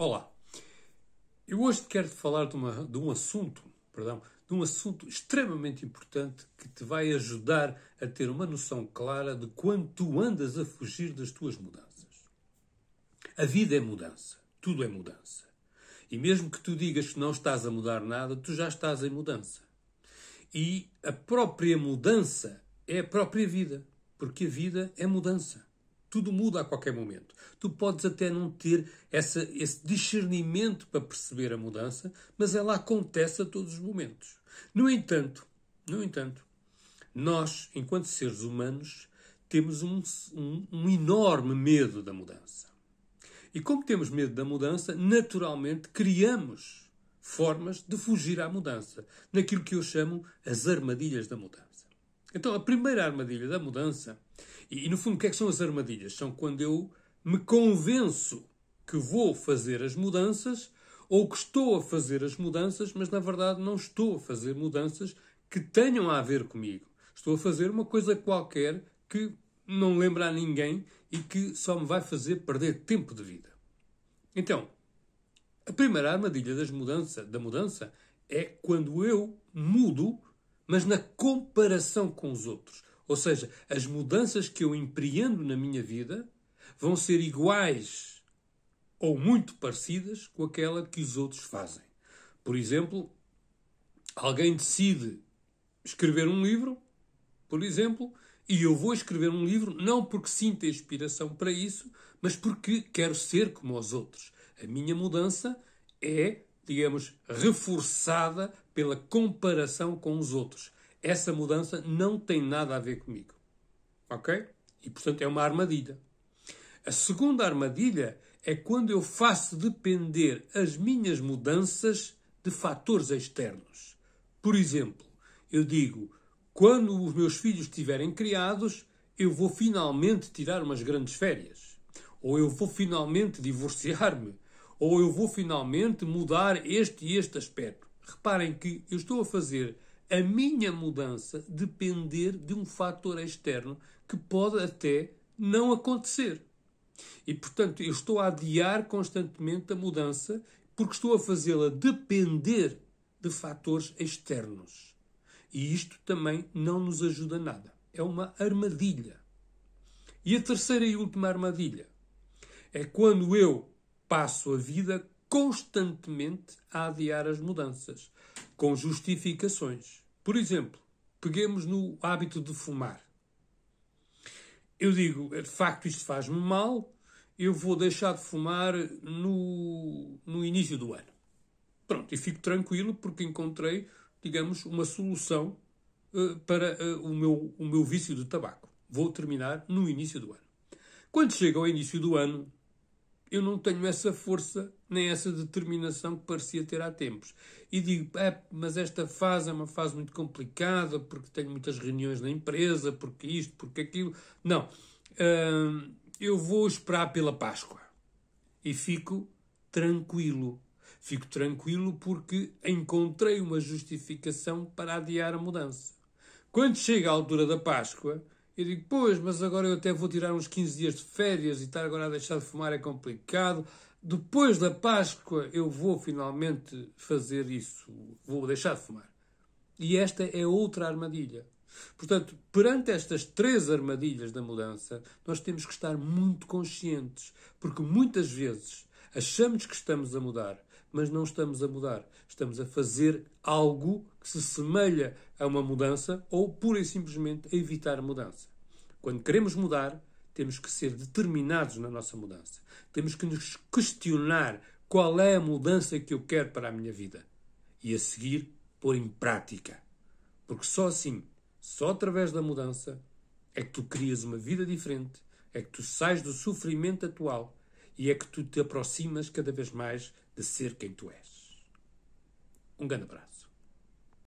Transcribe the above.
Olá, eu hoje quero te falar de, uma, de um assunto, perdão, de um assunto extremamente importante que te vai ajudar a ter uma noção clara de quando tu andas a fugir das tuas mudanças. A vida é mudança, tudo é mudança. E mesmo que tu digas que não estás a mudar nada, tu já estás em mudança. E a própria mudança é a própria vida, porque a vida é mudança. Tudo muda a qualquer momento. Tu podes até não ter essa, esse discernimento para perceber a mudança, mas ela acontece a todos os momentos. No entanto, no entanto, nós, enquanto seres humanos, temos um, um, um enorme medo da mudança. E como temos medo da mudança, naturalmente criamos formas de fugir à mudança, naquilo que eu chamo as armadilhas da mudança. Então, a primeira armadilha da mudança, e, e, no fundo, o que é que são as armadilhas? São quando eu me convenço que vou fazer as mudanças ou que estou a fazer as mudanças, mas na verdade não estou a fazer mudanças que tenham a ver comigo. Estou a fazer uma coisa qualquer que não lembra a ninguém e que só me vai fazer perder tempo de vida. Então, a primeira armadilha das mudança, da mudança é quando eu mudo mas na comparação com os outros. Ou seja, as mudanças que eu empreendo na minha vida vão ser iguais ou muito parecidas com aquela que os outros fazem. Por exemplo, alguém decide escrever um livro, por exemplo, e eu vou escrever um livro não porque sinta inspiração para isso, mas porque quero ser como os outros. A minha mudança é digamos, reforçada pela comparação com os outros. Essa mudança não tem nada a ver comigo. Ok? E portanto é uma armadilha. A segunda armadilha é quando eu faço depender as minhas mudanças de fatores externos. Por exemplo, eu digo: quando os meus filhos estiverem criados, eu vou finalmente tirar umas grandes férias. Ou eu vou finalmente divorciar-me ou eu vou finalmente mudar este e este aspecto. Reparem que eu estou a fazer a minha mudança depender de um fator externo que pode até não acontecer. E portanto, eu estou a adiar constantemente a mudança porque estou a fazê-la depender de fatores externos. E isto também não nos ajuda nada. É uma armadilha. E a terceira e última armadilha é quando eu passo a vida constantemente a adiar as mudanças, com justificações. Por exemplo, peguemos no hábito de fumar. Eu digo, de facto, isto faz-me mal, eu vou deixar de fumar no, no início do ano. Pronto, e fico tranquilo porque encontrei, digamos, uma solução uh, para uh, o, meu, o meu vício de tabaco. Vou terminar no início do ano. Quando chega ao início do ano, eu não tenho essa força nem essa determinação que parecia ter há tempos. E digo, é, mas esta fase é uma fase muito complicada, porque tenho muitas reuniões na empresa, porque isto, porque aquilo. Não. Hum, eu vou esperar pela Páscoa. E fico tranquilo. Fico tranquilo porque encontrei uma justificação para adiar a mudança. Quando chega a altura da Páscoa, eu digo, pois, mas agora eu até vou tirar uns 15 dias de férias e estar agora a deixar de fumar é complicado. Depois da Páscoa eu vou finalmente fazer isso, vou deixar de fumar. E esta é outra armadilha. Portanto, perante estas três armadilhas da mudança, nós temos que estar muito conscientes, porque muitas vezes achamos que estamos a mudar, mas não estamos a mudar. Estamos a fazer algo que se semelha a uma mudança ou pura e simplesmente a evitar mudança. Quando queremos mudar, temos que ser determinados na nossa mudança. Temos que nos questionar qual é a mudança que eu quero para a minha vida e a seguir pôr em prática. Porque só assim, só através da mudança, é que tu crias uma vida diferente, é que tu sais do sofrimento atual e é que tu te aproximas cada vez mais de ser quem tu és. Um grande abraço.